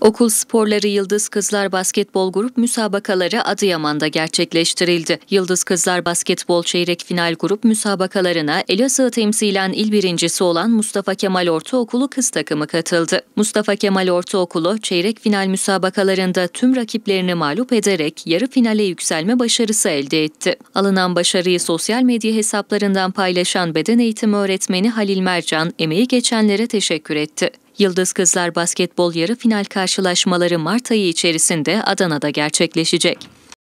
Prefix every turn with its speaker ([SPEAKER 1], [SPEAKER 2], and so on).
[SPEAKER 1] Okul sporları Yıldız Kızlar Basketbol Grup müsabakaları Adıyaman'da gerçekleştirildi. Yıldız Kızlar Basketbol Çeyrek Final Grup müsabakalarına Elazığ temsilen il birincisi olan Mustafa Kemal Ortaokulu kız takımı katıldı. Mustafa Kemal Ortaokulu çeyrek final müsabakalarında tüm rakiplerini mağlup ederek yarı finale yükselme başarısı elde etti. Alınan başarıyı sosyal medya hesaplarından paylaşan beden eğitimi öğretmeni Halil Mercan emeği geçenlere teşekkür etti. Yıldız Kızlar Basketbol yarı final karşılaşmaları Mart ayı içerisinde Adana'da gerçekleşecek.